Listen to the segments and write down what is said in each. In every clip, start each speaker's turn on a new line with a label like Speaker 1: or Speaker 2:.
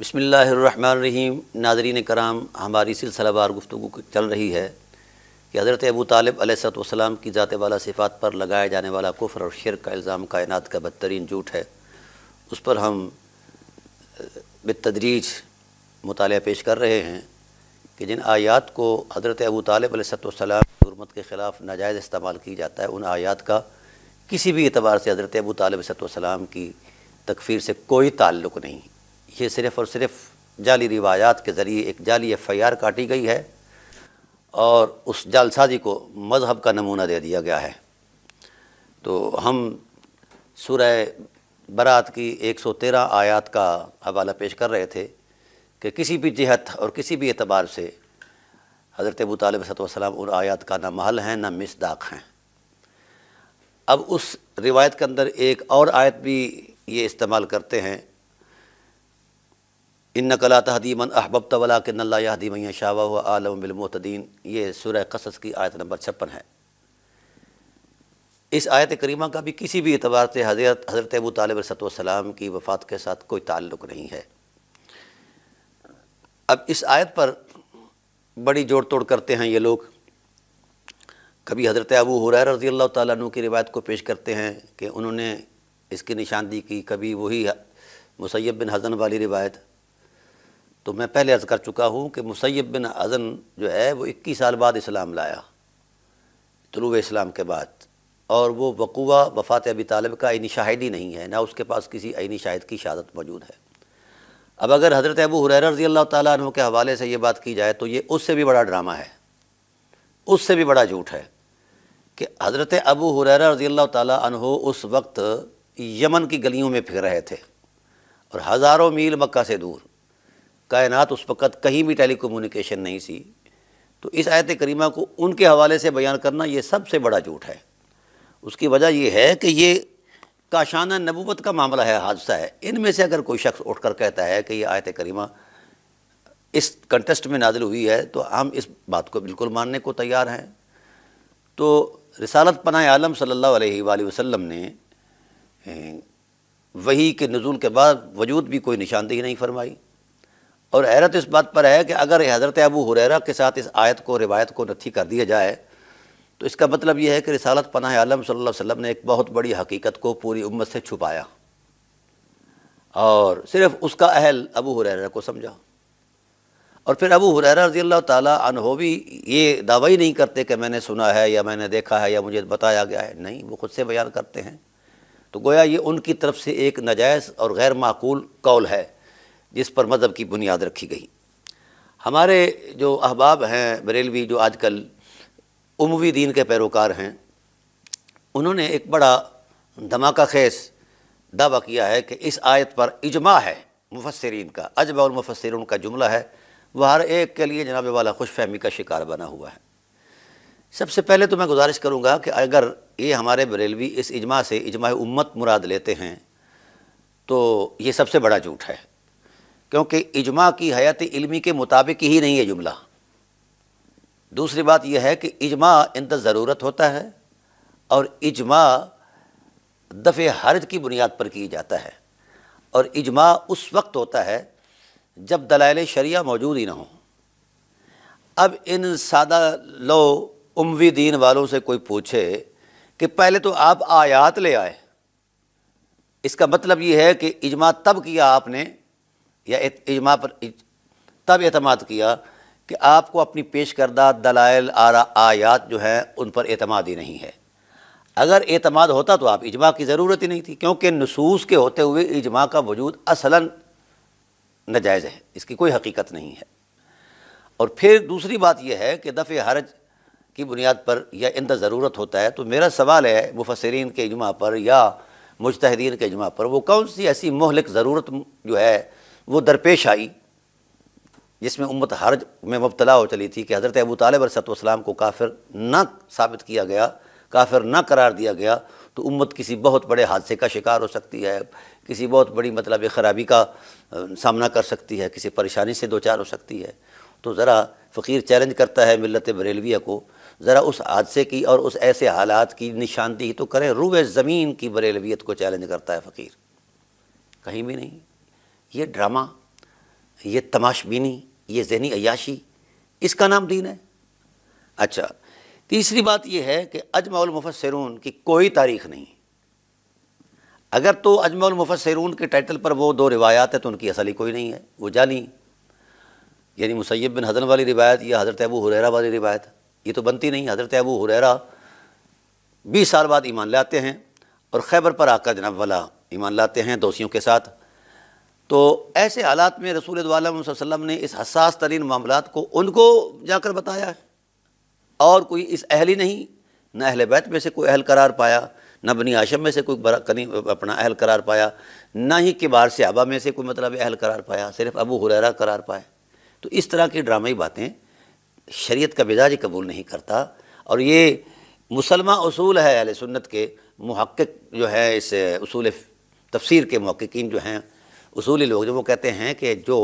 Speaker 1: बसमीम नाजरीन कराम हमारी सिलसिलावार गुफ्तु चल रही है कि हज़रत अबू तालब अलैहिस्सलाम की ज़ात वाला सिफ़ात पर लगाया जाने वाला कुफर और शिर का इल्ज़ाम कायनात का बदतरीन झूठ है उस पर हम बेतदरीज मताल पेश कर रहे हैं कि जिन आयात को हज़रत अबू तालब अलैहिस्सलाम की हरमत के ख़िलाफ़ नाजायज़ इस्तेमाल की जाता है उन आयात का किसी भी एतबार से हज़रत अबू तालब अलैहिस्सलाम की तकफ़ीर से कोई ताल्लुक़ नहीं ये सिर्फ़ और सिर्फ जाली रिवायात के ज़रिए एक जाली एफ आई आर काटी गई है और उस जालसाजी को मज़हब का नमूना दे दिया गया है तो हम सूरह बरात की 113 आयात का हवाला पेश कर रहे थे कि किसी भी जहत और किसी भी एतबार से हज़रत अबू तालब उन आयात का ना महल हैं ना मिसदाक हैं अब उस रिवायत के अंदर एक और आयत भी ये इस्तेमाल करते हैं इन नकला तहदीमन अहबब तवला के नल्लादीम शावा हुआ आलम बिलमोतदीन ये सुर कसस की आयत नंबर छप्पन है इस आयत करीमा का भी किसी भी एतबार से हजरत हज़रत अबू तालब सतम की वफ़ात के साथ कोई ताल्लुक़ नहीं है अब इस आयत पर बड़ी जोड़ तोड़ करते हैं ये लोग कभी हज़रत अबू हुरैर रज़ी अल्लाह तु की रिवायत को पेश करते हैं कि उन्होंने इसकी निशानदी की कभी वही मुसैब बिन हज़न वाली रिवायत तो मैं पहले अर्ज़ कर चुका हूँ कि मुसैब बिन अज़न जो है वो इक्कीस साल बाद इस्लाम लाया तलुब इस्लाम के बाद और वो वकूआ वफ़ात अबी तालब का आइनी शाहिद ही नहीं है ना उसके पास किसी आइनी शाहिद की शहादत मौजूद है अब अगर हज़रत अबू हुरैर रजी अल्लाह तु के हवाले से ये बात की जाए तो ये उससे भी बड़ा ड्रामा है उससे भी बड़ा झूठ है कि हज़रत अबू हुरैर रजी अल्लाह तु उस वक्त यमन की गलियों में फिर रहे थे और हज़ारों मील मक्का से दूर कायनात उस वक़्त कहीं भी टेलीकम्युनिकेशन नहीं सी तो इस आयत करीमा को उनके हवाले से बयान करना ये सबसे बड़ा झूठ है उसकी वजह यह है कि ये काशाना नबूत का मामला है हादसा है इनमें से अगर कोई शख्स उठ कर कहता है कि ये आयत करीमा इस कंटेस्ट में नाजिल हुई है तो हम इस बात को बिल्कुल मानने को तैयार हैं तो रसालत पना आलम सल्लल्लाहु अलैहि वसल्लम ने वही के नज़ुल के बाद वजूद भी कोई निशानदेही नहीं फरमाई और हैरत इस बात पर है कि अगर हज़रत अबू हुररा के साथ इस आयत को रिवायत को नथी कर दिया जाए तो इसका मतलब यह है कि रिसालत पनाह आलम सल्लल्लाहु अलैहि वसल्लम ने एक बहुत बड़ी हकीकत को पूरी उम्मत से छुपाया और सिर्फ उसका अहल अबू हुररा को समझा और फिर अबू हुररा रजी अल्लाह तहो भी ये दावा ही नहीं करते कि मैंने सुना है या मैंने देखा है या मुझे बताया गया है नहीं वो खुद से बयान करते हैं तो गोया ये उनकी तरफ से एक नजायज़ और गैर माकूल कौल है जिस पर मज़हब की बुनियाद रखी गई हमारे जो अहबाब हैं बरेलवी जो आजकल उमवी दीन के पैरोकार हैं उन्होंने एक बड़ा धमाका खेस दावा किया है कि इस आयत पर इजमा है मुफसरीन का अजब और मुफसर का जुमला है वह हर एक के लिए जनाब वाला खुश फहमी का शिकार बना हुआ है सबसे पहले तो मैं गुजारिश करूँगा कि अगर ये हमारे बरेलवी इस इजमा से इजमा उम्मत मुराद लेते हैं तो ये सबसे बड़ा झूठ है क्योंकि इजमा की हयात इल्मी के मुताबिक ही नहीं है जुमला दूसरी बात यह है कि इजमा इन ज़रूरत होता है और इजमा दफ़े हर्ज की बुनियाद पर किया जाता है और इजमा उस वक्त होता है जब दलाइल शरिया मौजूद ही ना हो अब इन सादा लो उमवी दीन वालों से कोई पूछे कि पहले तो आप आयात ले आए इसका मतलब ये है कि इजमा तब किया आपने या इजमा पर इज, तब अतमाद किया कि आपको अपनी पेश करदा दलाइल आरा आयात जो हैं उन पर अतमाद ही नहीं है अगर अतमाद होता तो आप इजमा की ज़रूरत ही नहीं थी क्योंकि नसूस के होते हुए इजमा का वजूद असला नजायज़ है इसकी कोई हकीकत नहीं है और फिर दूसरी बात यह है कि दफ़े हरज की बुनियाद पर या इन ज़रूरत होता है तो मेरा सवाल है मुफसरीन के इजमा पर या मुजतहदीन के इजमा पर वो कौन सी ऐसी महलिक ज़रूरत जो है वो दरपेश आई जिसमें उम्मत हर में मुबतला हो चली थी कि हज़रत अबू तालब सतम को काफिर न साबित किया गया काफिर न करार दिया गया तो उम्मत किसी बहुत बड़े हादसे का शिकार हो सकती है किसी बहुत बड़ी मतलब ख़राबी का सामना कर सकती है किसी परेशानी से दो चार हो सकती है तो ज़रा फ़कीर चैलेंज करता है मिलत बरेलविया को ज़रा उस हादसे की और उस ऐसे हालात की निशानदेही तो करें रूब ज़मीन की बरेलवियत को चैलेंज करता है फ़कीर कहीं भी नहीं ये ड्रामा ये तमाशबीनी ये जहनी अयाशी इसका नाम दीन है अच्छा तीसरी बात यह है कि अजमाउल मुफसरून की कोई तारीख नहीं अगर तो अजमाउल मुफसरून के टाइटल पर वो दो रिवायात है तो उनकी असली कोई नहीं है वो जानी यानी मुसैब बिन हजन वाली रिवायत या हज़रत अबू हुररा वाली रिवायत ये तो बनती नहीं हज़रत अबू हुरैरा बीस साल बाद ईमान लाते हैं और खैबर पर आकर जनाब वाला ईमान लाते हैं दोषियों के साथ तो ऐसे हालात में रसूल वसम ने इस हसास तरीन मामला को उनको जाकर बताया है और कोई इस अहल ही नहीं न अहल बैत में से कोई अहल करार पाया न बनी आशम में से कोई कनी अपना अहल करार पाया ना ही किबार आबा में से कोई मतलब अहल करार पाया सिर्फ अबू हुररा करार पाए तो इस तरह की ड्रामाई बातें शरीयत का मिजाज कबूल नहीं करता और ये मुसलमान असूल है अल सुन्नत के महक्क जो है इस असूल तफसीर के महक्कीन जो हैं उसूली लोग जो वो कहते हैं कि जो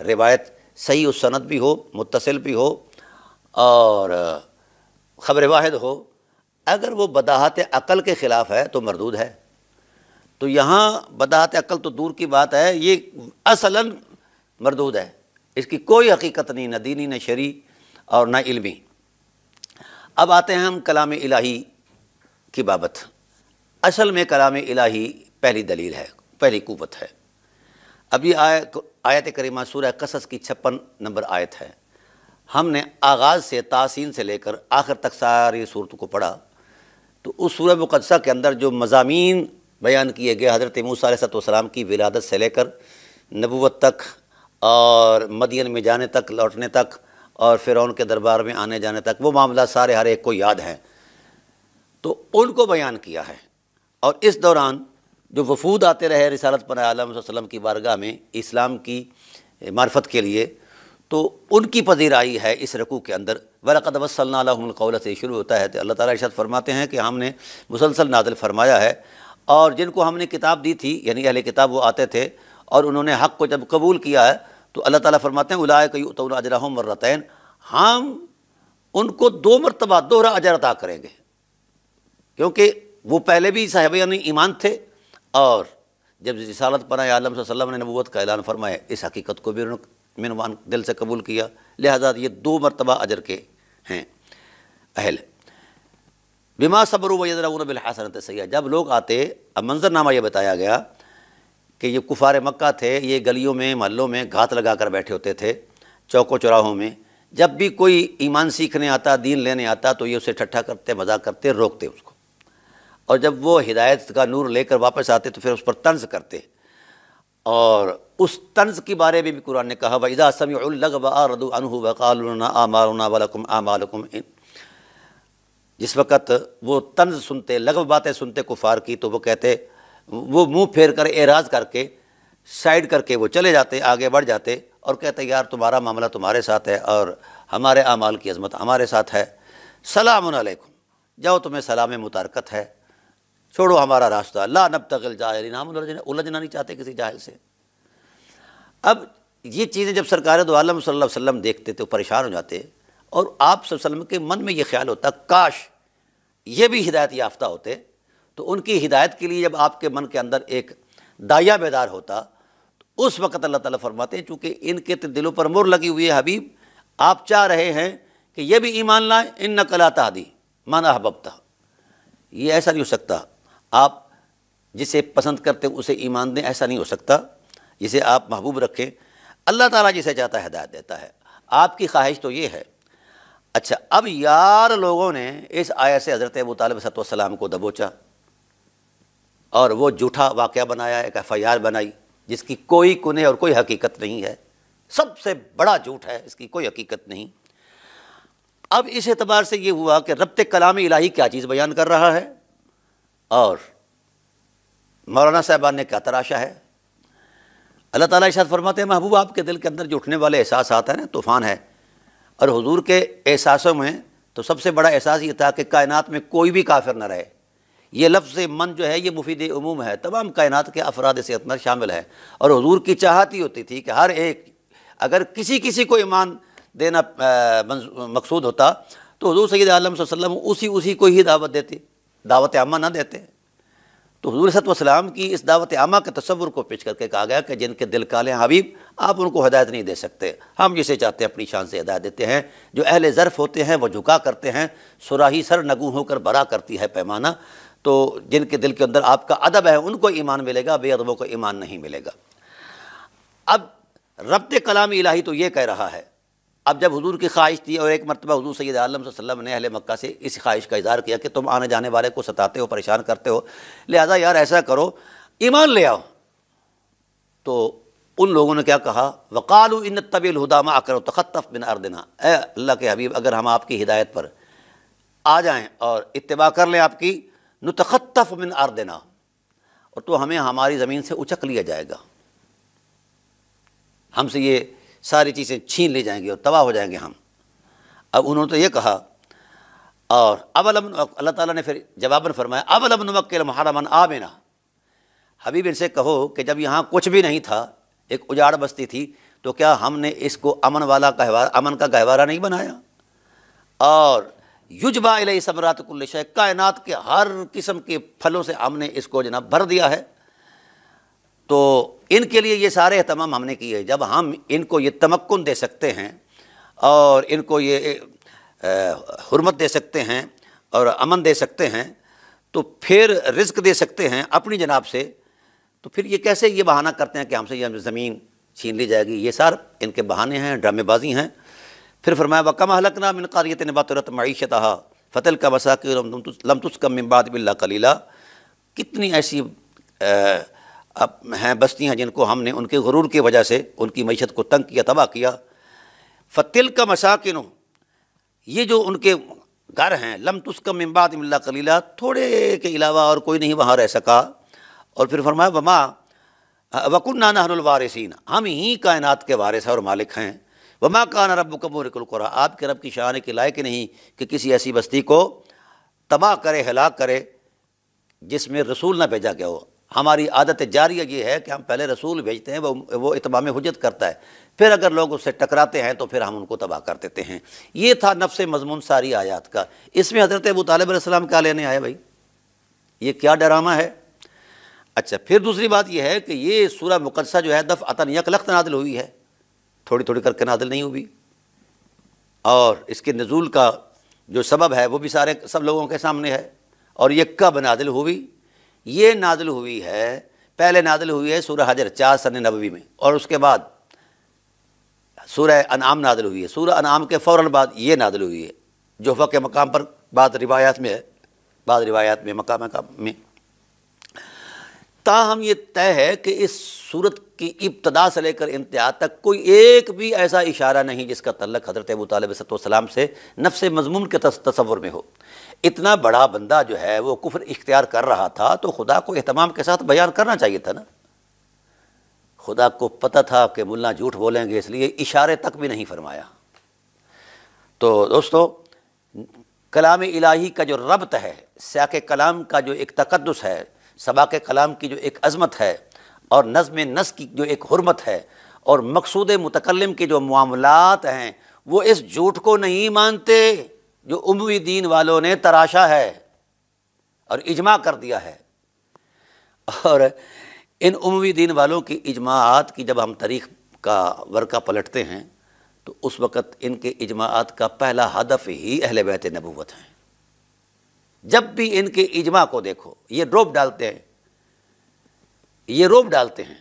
Speaker 1: रिवायत सही सनत भी हो मुतसिल भी हो और ख़बर वाहिद हो अगर वो बदाहत अकल के ख़िलाफ़ है तो मरदूद है तो यहाँ बदाहत अकल तो दूर की बात है ये असलन मरदूद है इसकी कोई हकीकत नहीं न दीनी न शरी और ना इल्मी अब आते हैं हम कलाम इलाही की बाबत असल में कलाम इलाही पहली दलील है पहली कुवत है अभी आय आयत करीमा सूर्य कसस की छप्पन नंबर आयत है हमने आगाज़ से तासीन से लेकर आखिर तक सारी सूरत को पढ़ा तो उस सूर्य मुकदसा के अंदर जो मजामी बयान किए गए हज़रत मूसम की विलादत से लेकर नबूत तक और मदियन में जाने तक लौटने तक और फिर उनके दरबार में आने जाने तक वो मामला सारे हर एक को याद हैं तो उनको बयान किया है और इस दौरान जो वफूद आते रहे रिसालत पर आलम की बारगाह में इस्लाम की मार्फत के लिए तो उनकी पजीराई है इस रकू के अंदर वरक़द वसल्लाकौल से शुरू होता है तो अल्लाह ताली इरशाद फरमाते हैं कि हमने मुसलसल नादल फरमाया है और जिनको हमने किताब दी थी यानी अहले किताब वो आते थे और उन्होंने हक़ को जब कबूल किया है तो अल्लाह ताली फरमाते हैं उलाय कई तो मर्रतैन हम उनको दो मरतबा दोहरा अजर अदा करेंगे क्योंकि वो पहले भी साहब यानी ईमान थे और जब रिसालत पनाह आलम वसल्लम ने नबूत का ऐलान फरमाया इस हकीकत को भी उन्होंने मिनवान दिल से कबूल किया लिहाजा ये दो मरतबा अजर के हैं अहल बिमा सबर वजराउन सैया जब लोग आते अब मंजरनामा यह बताया गया कि ये कुफार मक्का थे ये गलियों में महलों में घात लगा कर बैठे होते थे चौकों चौराहों में जब भी कोई ईमान सीखने आता दीन लेने आता तो ये उसे ठट्ठा करते मजाक करते रोकते उसको और जब वो हिदायत का नूर लेकर वापस आते तो फिर उस पर तंज करते और उस तंज के बारे में भी कुरान ने कहा वज़ा समरदू अनहू वक़ालना आमारना वलकुम जिस वक़्त वो तंज सुनते लगव बातें सुनते कुफार की तो वो कहते वो मुंह फेर कर एराज करके साइड करके वो चले जाते आगे बढ़ जाते और कहते यार तुम्हारा मामला तुम्हारे साथ है और हमारे आमाल की अजमत हमारे साथ है सलाम जाओ तुम्हें सलाम मुतारकत है छोड़ो हमारा रास्ता ला नब तकल जाहिर हम उलझना उलझना नहीं चाहते किसी जाहिर से अब ये चीज़ें जब सरकार दो आलम सल्लल्लाहु अलैहि देखते तो परेशान हो जाते और आप सल्लम के मन में ये ख्याल होता काश ये भी हिदायत याफ्ता होते तो उनकी हिदायत के लिए जब आपके मन के अंदर एक दाया बेदार होता तो उस वक़्त अल्लाह ताला फरमाते चूँकि इनके तो दिलों पर मुर लगी हुई है हबीब आप चाह रहे हैं कि यह भी ईमान लाएँ इन नकलाता दी मन अहबबता ये ऐसा नहीं हो सकता आप जिसे पसंद करते उसे ईमान दें ऐसा नहीं हो सकता जिसे आप महबूब रखें अल्लाह ताला जिसे चाहता है हिदायत देता है आपकी ख्वाहिश तो ये है अच्छा अब यार लोगों ने इस आयत से हज़रत अबू तालब को दबोचा और वो जूठा वाक़ बनाया एक एफ आई आर बनाई जिसकी कोई कुने और कोई हकीकत नहीं है सबसे बड़ा झूठ है इसकी कोई हकीकत नहीं अब इस एतबार से ये हुआ कि रबत कलाम इलाही क्या चीज़ बयान कर रहा है और मौलाना साहबान ने क्या तराशा है अल्लाह ताला इशाद फरमाते हैं महबूब आपके दिल के अंदर जो उठने वाले एहसास आता है ना तूफ़ान है और हुजूर के एहसासों में तो सबसे बड़ा एहसास ये था कि कायनात में कोई भी काफिर ना रहे ये लफ्ज़ मन जो है ये मुफीद उमूम है तमाम कायनात के अफराद से अंदर शामिल है और हजूर की चाहत ही होती थी कि हर एक अगर किसी किसी को ईमान देना मकसूद होता तो हजूर सैद आलम वसम उसी उसी को ही दावत देती दावत आमा ना देते तो हजूर सतम की इस दावत आमा के तस्वुर को पेश करके कहा गया कि जिनके दिल काले हैं हबीब आप उनको हदायत नहीं दे सकते हम जिसे चाहते हैं अपनी शान से हदायत देते हैं जो अहल ज़र्फ़ होते हैं वह झुका करते हैं सुराही सर नगू होकर बरा करती है पैमाना तो जिनके दिल के अंदर आपका अदब है उनको ईमान मिलेगा बेअदबों को ईमान नहीं मिलेगा अब रबत कलाम इलाही तो ये कह रहा है अब जब हजूर की ख्वाहिश थी और एक मरतबा हजूर सैद आलम वसलम ने अहल मक्का से इस ख्वाहिश का इजहार किया कि तुम आने जाने वाले को सताते हो परेशान करते हो लिहाजा यार ऐसा करो ईमान ले आओ तो उन लोगों ने क्या कहा वकाल इन तबील हुदामा आकर तखतफ बिन अरदना ए अल्लाह के हबीब अगर हम आपकी हिदायत पर आ जाएँ और इतबा कर लें आपकी नुतखतफ बिन अरदना और तो हमें हमारी ज़मीन से उचक लिया जाएगा हमसे ये सारी चीज़ें छीन ले जाएंगी और तबाह हो जाएंगे हम अब उन्होंने तो ये कहा और अवलम अल्लाह ताला ने फिर जवाबन फरमाया अवलम नमक्ल महारामन आमिना हबीब इनसे कहो कि जब यहाँ कुछ भी नहीं था एक उजाड़ बस्ती थी तो क्या हमने इसको अमन वाला कहवा अमन का गहवारा नहीं बनाया और युजबा समरात कुल्ल कायनात के हर किस्म के फलों से हमने इसको जना भर दिया है तो इनके लिए ये सारे अहतमाम हमने किए जब हम इनको ये तमक्न दे सकते हैं और इनको ये हरमत दे सकते हैं और अमन दे सकते हैं तो फिर रिस्क दे सकते हैं अपनी जनाब से तो फिर ये कैसे ये बहाना करते हैं कि हमसे ये ज़मीन छीन ली जाएगी ये सार इनके बहाने हैं ड्रामेबाजी हैं फिर फरमाया वक्म हलक नाम इनकारीत नबात मीशत फ़तल का वसा लमतुस कम बिल्ला कलीला कितनी ऐसी आ, अब हैं बस्तियाँ जिनको हमने उनके गुरूर की वजह से उनकी मीशत को तंग किया तबाह किया फतिल का मसाकिन ये जो उनके घर हैं लम तुस्कम इम्बाद मिल्ला कलीला थोड़े के अलावा और कोई नहीं वहाँ रह सका और फिर फरमाया वमा वकुन नाना हनवारसिन हम ही कायनात के वारिस हैं और मालिक हैं वमा कान रब कमोरिकुलकुरा आपके रब की शान के लायक नहीं कि किसी ऐसी बस्ती को तबाह करे हलाक करे जिसमें रसूल ना भेजा गया हो हमारी आदत जारिया ये है कि हम पहले रसूल भेजते हैं वो वो इतमाम हजत करता है फिर अगर लोग उससे टकराते हैं तो फिर हम उनको तबाह कर देते हैं ये था नफ्स मजमून सारी आयात का इसमें हज़रत अबू तालब क्या लेने आया भाई ये क्या डरामा है अच्छा फिर दूसरी बात यह है कि ये सूरह मुकदसा जो है दफ़ अतन लख्त नादिल हुई है थोड़ी थोड़ी करके नादिल नहीं हुई और इसके नज़ुल का जो सबब है वो भी सारे सब लोगों के सामने है और ये कब नादिल हुई ये नादल हुई है पहले नादल हुई है सूर्य हजर चार सन नबी में और उसके बाद सूर्य अनाम नादल हुई है सूर्य अनाम के फ़ौर बाद ये नादल हुई है जोहफा के मकाम पर बाद रिवायात में है बाद रिवायात में मकाम में ताहम ये तय है कि इस सूरत की इब्तदा से लेकर इंतहा तक कोई एक भी ऐसा इशारा नहीं जिसका तल्लक हज़रत अबू तालब सलाम से नफ़ मजमून के तस्वर में हो इतना बड़ा बंदा जो है वो कुफर इख्तियार कर रहा था तो खुदा को अहतमाम के साथ बयान करना चाहिए था ना खुदा को पता था कि मुल्ला झूठ बोलेंगे इसलिए इशारे तक भी नहीं फरमाया तो दोस्तों कलाम इलाही का जो रबत है स्याक कलाम का जो एक तकदस है सबा के कलाम की जो एक अजमत है और नज़म नस की जो एक हरमत है और मकसूद मुतकलम के जो मामलात हैं वो इस झूठ को नहीं मानते जो उमवी दीन वालों ने तराशा है और इजमा कर दिया है और इन उमवी दीन वालों की इजमात की जब हम तारीख का वर्का पलटते हैं तो उस वक़्त इनके इजमात का पहला हदफ ही अहल बैत नबूत हैं जब भी इनके इजमा को देखो ये रोप डालते हैं ये रोप डालते हैं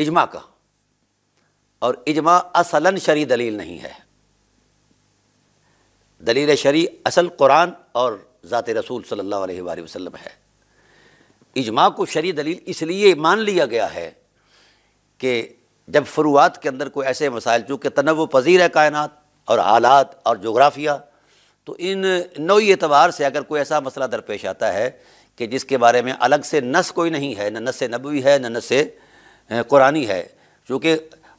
Speaker 1: इजमा का और इजमा असलन शरी दलील नहीं है दलील शरी असल कुरान और ज़ात रसूल सल्ला वसम है इजमा को शरी दलील इसलिए मान लिया गया है कि जब फरूआत के अंदर कोई ऐसे मसाइल चूँकि तनव पजीर है कायनत और हालात और जोग्राफिया तो इन नई एतबार से अगर कोई ऐसा मसला दरपेश आता है कि जिसके बारे में अलग से नस कोई नहीं है न नस नबी है न नस कुरानी है चूँकि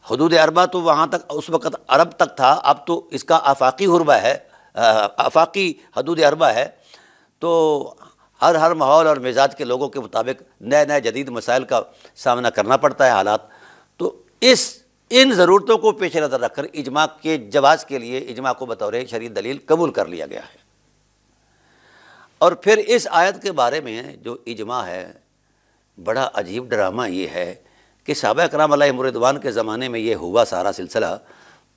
Speaker 1: हदूद अरबा तो वहाँ तक उस वक़्त अरब तक था अब तो इसका आफाकी हरबा है आफाकी हदूद अरबा है तो हर हर माहौल और मिजाज के लोगों के मुताबिक नए नए जदीद मसाइल का सामना करना पड़ता है हालात तो इस इन ज़रूरतों को पेश नज़र रखकर इजमा के जवाज़ के लिए इजमा को बतौर शरीय दलील कबूल कर लिया गया है और फिर इस आयत के बारे में जो इजमा है बड़ा अजीब ड्रामा ये है कि सहाबा कराम मुरदवान के ज़माने में ये हुआ सारा सिलसिला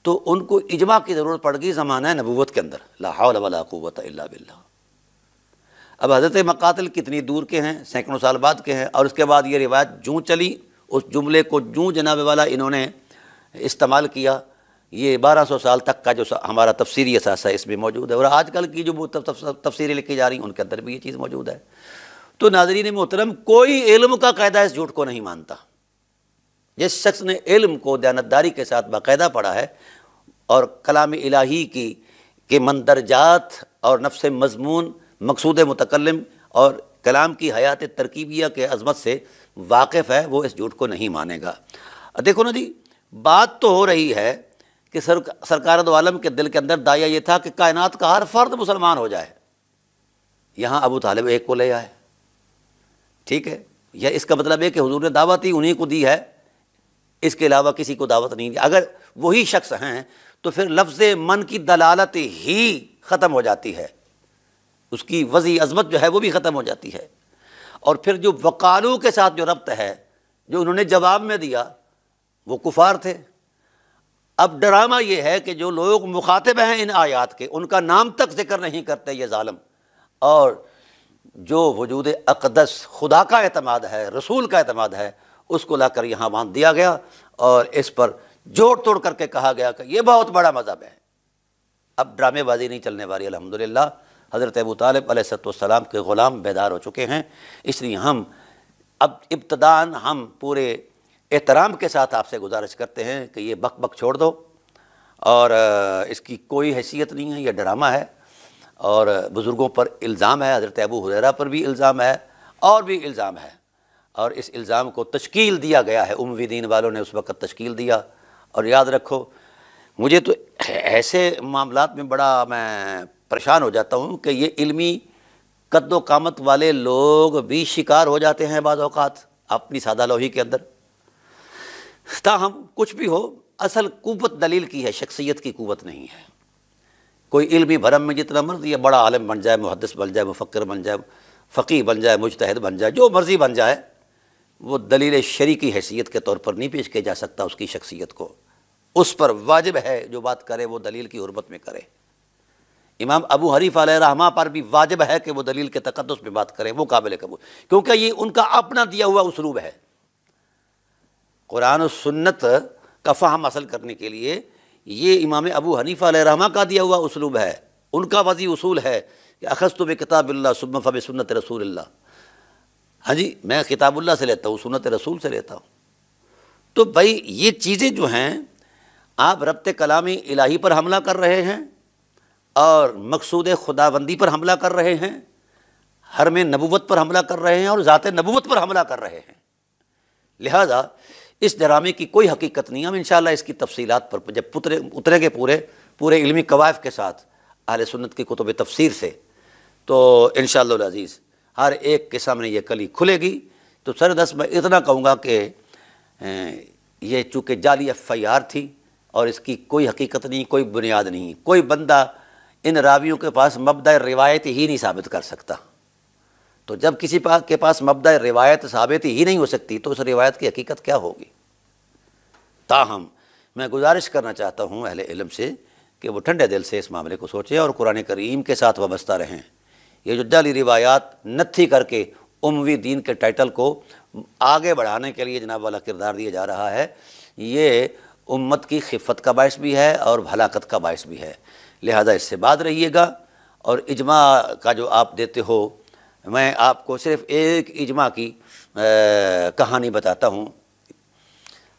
Speaker 1: तो उनको इजमा की ज़रूरत पड़ गई ज़माना है नबूत के अंदर लाहौल वलाक़वत अल्ला बिल्ला अब हज़रत मकातल कितनी दूर के हैं सैकड़ों साल बाद के हैं और उसके बाद ये रिवायत जूँ चली उस जुमले को जूँ जनाब वाला इन्होंने इस्तेमाल किया ये बारह सौ साल तक का जो हमारा तफसीरी असास है इसमें मौजूद है और आजकल की जो तफसीरें लिखी जा रही हैं उनके अंदर भी ये चीज़ मौजूद है तो नाजरीन मोहतरम कोई इल्म का कायदा इस झूठ को नहीं मानता जिस शख्स ने इल्म को दयानतदारी के साथ बाकायदा पढ़ा है और कलाम इलाही की के मंदरजात और नफ्स मजमून मकसूद मतकलम और कलाम की हयात तरकीबिया के अजमत से वाकिफ़ है वो इस झूठ को नहीं मानेगा देखो ना जी बात तो हो रही है कि सर सरकार आलम के दिल के अंदर दाया ये था कि कायनात का हर फर्द मुसलमान हो जाए यहाँ अबू तालब एक को ले आए ठीक है यह इसका मतलब है कि हजूर ने दावत ही उन्हीं को दी है इसके अलावा किसी को दावत नहीं दी अगर वही शख्स हैं तो फिर लफ्ज़ मन की दलालत ही ख़त्म हो जाती है उसकी वजी अजमत जो है वो भी ख़त्म हो जाती है और फिर जो वकालू के साथ जो रब्त है जो उन्होंने जवाब में दिया वो कुफार थे अब ड्रामा ये है कि जो लोग मुखातब हैं इन आयात के उनका नाम तक जिक्र नहीं करते ये ालम और जो वजूद अकदस खुदा का अतमाद है रसूल का अतमाद है उसको लाकर यहाँ बांध दिया गया और इस पर जोड़ तोड़ करके कहा गया कि यह बहुत बड़ा मज़हब है अब ड्रामेबाजी नहीं चलने वाली अलहमदिल्ला हज़रत अबू तालब सलाम के ग़ुलाम बेदार हो चुके हैं इसलिए हम अब इब्तदान हम पूरे एहतराम के साथ आपसे गुजारिश करते हैं कि ये बक बक छोड़ दो और इसकी कोई हैसियत नहीं है यह ड्रामा है और बुज़ुर्गों पर इल्ज़ाम है हज़रत अबू हुररा पर भी इल्ज़ाम है और भी इल्ज़ाम है और इस इल्ज़ाम को तश्कील दिया गया है उमवी दीन वालों ने उस वक़्त तश्कील दिया और याद रखो मुझे तो ऐसे मामला में बड़ा मैं परेशान हो जाता हूँ कि ये इल्मी कद्दो कामत वाले लोग भी शिकार हो जाते हैं बाज़ात अपनी सादा लोही के अंदर ताहम कुछ भी हो असल कुत दलील की है शख्सियत की कुत नहीं है कोई इल्मी भरम में जितना मर्द या बड़ा आलम बन जाए मुहदस बन जाए मुफक्र बन जाए फ़कीर बन जाए मुजतहद बन जाए जो मर्ज़ी बन जाए वो दलील शरी की हैसियत के तौर पर नहीं पेश किया जा सकता उसकी शख्सियत को उस पर वाजिब है जो बात करे वो दलील की हरबत में करे इमाम अबू हरीफ रहमा पर भी वाजिब है कि वो दलील के तकदस में बात करें वो काबिल कबूल क्योंकि ये उनका अपना दिया हुआ उसलूब है कुरान सुन्नत का फ़ाहम हासिल करने के लिए ये इमाम अबू हनीफ़ा रहमा का दिया हुआ उसलूब है उनका वजी उसूल है कि अखस्त में किताबल्ला सुबम फ़ब हाँ जी मैं किताबुल्ला से लेता हूँ सुनत रसूल से लेता हूँ तो भाई ये चीज़ें जो हैं आप रबत कलामी इलाही पर हमला कर रहे हैं और मकसूद खुदाबंदी पर हमला कर रहे हैं हर में नबूवत पर हमला कर रहे हैं और ज़ात नबूवत पर हमला कर रहे हैं लिहाजा इस ड्रामे की कोई हकीकत नहीं हम इन इसकी तफसीत पर जब पुतरे उतरेंगे पूरे पूरे इलमी कवायफ के साथ आल सुन्नत की कुतुब तफसीर से तो इन शजीज़ हर एक के सामने ये कली खुलेगी तो सर दस मैं इतना कहूँगा कि ये चूँकि जाली एफ आई आर थी और इसकी कोई हकीकत नहीं कोई बुनियाद नहीं कोई बंदा इन रावियों के पास मबदा रिवायत ही नहीं साबित कर सकता तो जब किसी पा, के पास मबदा रिवायत साबित ही नहीं हो सकती तो उस रिवायत की हकीकत क्या होगी ताहम मैं गुजारिश करना चाहता हूँ अहले इलम से कि वो ठंडे दिल से इस मामले को सोचें और कुरान करीम के साथ वाबस्ता रहें ये जो जाली रिवायात नत्थी करके उमवी दीन के टाइटल को आगे बढ़ाने के लिए जनाब वाला किरदार दिया जा रहा है ये उम्मत की खिफत का बायस भी है और हलाकत का बायस भी है लिहाजा इससे बात रहिएगा और इजमा का जो आप देते हो मैं आपको सिर्फ़ एक इजमा की आ, कहानी बताता हूँ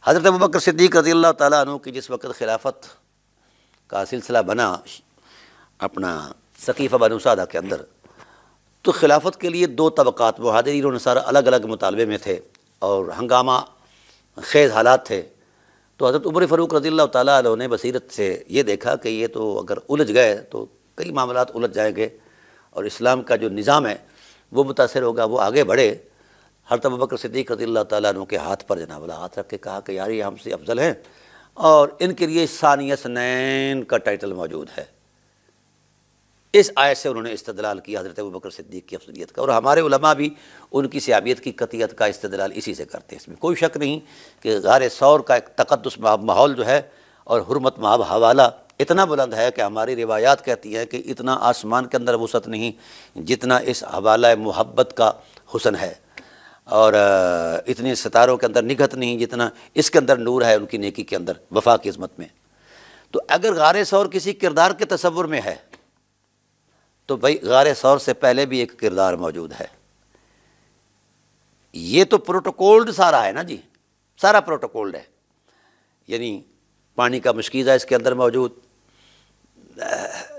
Speaker 1: हज़रत मुबक्र सिद्दीक रजी अल्लाह तु की जिस वक़्त खिलाफत का सिलसिला बना अपना सकीफ़ा बनसादा के अंदर तो खिलाफत के लिए दो तबक़ात महादरीन नसारा अलग अलग मुतालबे में थे और हंगामा खेज़ हालात थे तो हज़रत उमर फ़रूक रज़ी तु ने बसीरत से ये देखा कि ये तो अगर उलझ गए तो कई मामला उलझ जाएंगे और इस्लाम का जो निज़ाम है वो मुतासर होगा वो आगे बढ़े हर तब बकर सिद्दीक रजी तु के हाथ पर जनाब हाथ रख के कहा कि यार ये हमसे अफजल हैं और इनके लिए सानियस नैन का टाइटल मौजूद है इस आयत से उन्होंने इस्तलाल किया हज़रत अबू बकर सिद्दीक की अफसलियत का और हमारे उलमा भी उनकी सियाबियत की कतियत का इस्तलाल इसी से करते हैं इसमें कोई शक नहीं कि गार सौर का एक तकदस माहौल जो है और हरमत माहब हवाला इतना बुलंद है कि हमारी रिवायात कहती है कि इतना आसमान के अंदर वसत नहीं जितना इस हवाला मोहब्बत का हुसन है और इतने सितारों के अंदर निगत नहीं जितना इसके अंदर नूर है उनकी नेकी के अंदर वफा की अजमत में तो अगर गार सौर किसी किरदार के तस्वुर में है तो भाई गार सौर से पहले भी एक किरदार मौजूद है ये तो प्रोटोकोल्ड सारा है ना जी सारा प्रोटोकोल्ड है यानी पानी का मशकीज़ा इसके अंदर मौजूद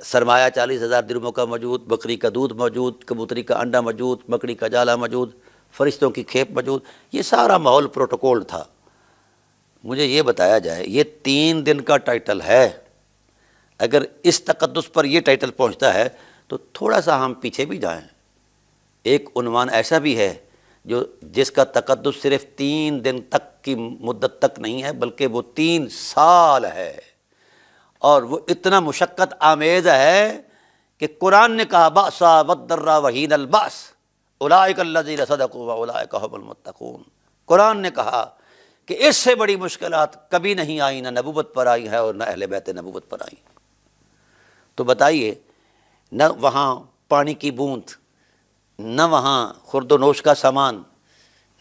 Speaker 1: सरमाया चालीस हज़ार दिरमों का मौजूद बकरी का दूध मौजूद कबूतरी का अंडा मौजूद मकड़ी का जाला मौजूद फरिश्तों की खेप मौजूद ये सारा माहौल प्रोटोकॉल था मुझे ये बताया जाए ये तीन दिन का टाइटल है अगर इस तकदस पर यह टाइटल पहुंचता है तो थोड़ा सा हम पीछे भी जाएं एक उनवान ऐसा भी है जो जिसका तकदस सिर्फ तीन दिन तक की मुद्दत तक नहीं है बल्कि वो तीन साल है और वो इतना मुशक्क़त आमेज़ है कि कुरान ने कहा बासा वदर्रा वहीन अलबास उलाकल्लासदकूलाकमतकून कुरान ने कहा कि इससे बड़ी मुश्किल कभी नहीं आई ना नबूबत पर आई है और ना अहल बैत नबूबत पर आई तो बताइए न वहाँ पानी की बूंद न वहाँ खुरदोनोश का सामान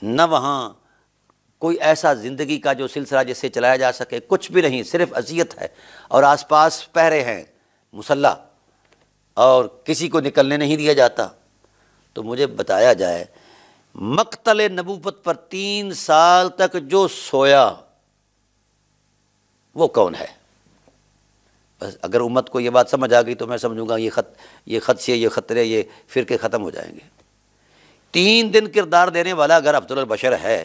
Speaker 1: न वहाँ कोई ऐसा ज़िंदगी का जो सिलसिला जिससे चलाया जा सके कुछ भी नहीं सिर्फ अजियत है और आसपास पहरे हैं मुसल्ला और किसी को निकलने नहीं दिया जाता तो मुझे बताया जाए मकतल नबूबत पर तीन साल तक जो सोया वो कौन है बस अगर उम्मत को ये बात समझ आ गई तो मैं समझूंगा ये खत ये खत से ये ख़तरे ये के ख़त्म हो जाएंगे तीन दिन किरदार देने वाला अगर अब्दुलबशर है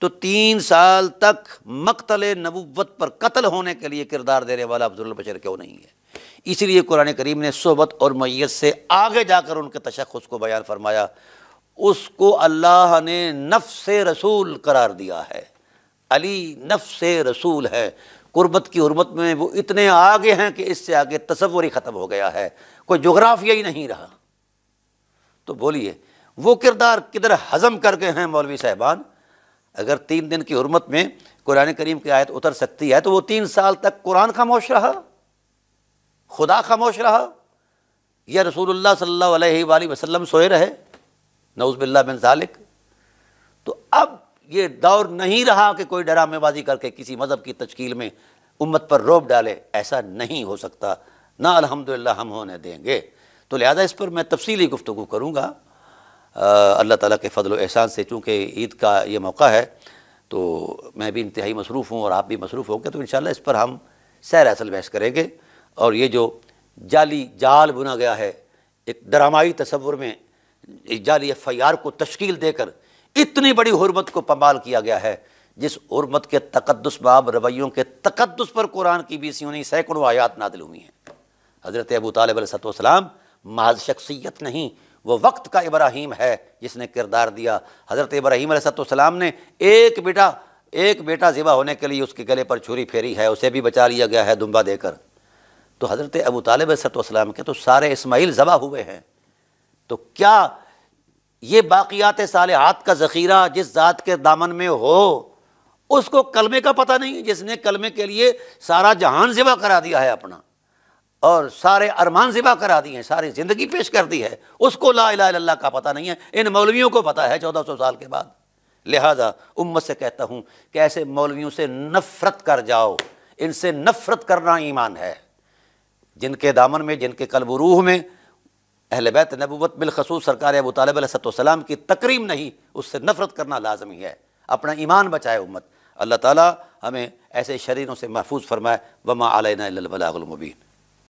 Speaker 1: तो तीन साल तक मकतल नबूत पर कत्ल होने के लिए किरदार देने वाला अब्दुलबशर क्यों नहीं है इसलिए कुरान करीम ने सोबत और मैत से आगे जाकर उनके तशखस को बयान फरमाया उसको अल्लाह ने नफ से रसूल करार दिया है अली नफ से रसूल है गुरबत की उर्बत में वो इतने आगे हैं कि इससे आगे तस्वर ही ख़त्म हो गया है कोई जोग्राफिया ही नहीं रहा तो बोलिए वो किरदार किधर हज़म कर गए हैं मौलवी साहबान अगर तीन दिन की हरमत में कुरान करीम की आयत उतर सकती है तो वो तीन साल तक कुरान खामोश रहा खुदा खामोश रहा या रसूलुल्लाह सल्लल्लाहु अलैहि वसल्लम सोए रहे नौज़बिल्ला बिन जालिक तो अब ये दौर नहीं रहा कि कोई डरामेबाजी करके किसी मज़हब की तश्कील में उम्मत पर रोब डाले ऐसा नहीं हो सकता ना अल्हम्दुलिल्लाह हम होने देंगे तो लिहाजा इस पर मैं तफसली गुफ्तु करूँगा अल्लाह ताला के फ़ल एहसान से चूँकि ईद का ये मौका है तो मैं भी इंतहाई मसरूफ़ हूँ और आप भी मसरूफ़ होंगे तो इन इस पर हम सैर असल बहस करेंगे और ये जो जाली जाल बुना गया है एक ड्रामाई तस्वुर में जाली एफ आई आर को तश्कील देकर इतनी बड़ी हरमत को पमाल किया गया है जिस हरमत के तकदस बाब रवैयों के तकदस पर कुरान की बीसियों ने सैकड़ों आयात नादिल हुई हैं हज़रत अबू तालब सतोसलाम महज शख्सियत नहीं वो वक्त का इब्राहिम है जिसने किरदार दिया हज़रत इब्राहिम सतम ने एक बेटा एक बेटा ज़िबा होने के लिए उसके गले पर छुरी फेरी है उसे भी बचा लिया गया है दुम्बा देकर तो हज़रत अबू तालब सतम के तो सारे इसमाइल ज़बा हुए हैं तो क्या ये बाक़ियात सालहत का ज़ख़ीरा जिस ज़ात के दामन में हो उसको कलमे का पता नहीं जिसने कलमे के लिए सारा जहान ज़िबा करा दिया है अपना और सारे अरमान ज़िबा करा दिए हैं सारी ज़िंदगी पेश कर दी है उसको ला का पता नहीं है इन मौलवियों को पता है चौदह सौ साल के बाद लिहाजा उम्मत से कहता हूँ कि ऐसे मौलवियों से नफ़रत कर जाओ इनसे नफ़रत करना ईमान है जिनके दामन में जिनके कलबरूह में अहल बैत नबूत बिलखसूस सरकार अबू तालब की तकरीम नहीं उससे नफरत करना लाजमी है अपना ईमान बचाए उम्मत अल्लाह ताली हमें ऐसे शरीरों से महफूज फरमाए वमा आलना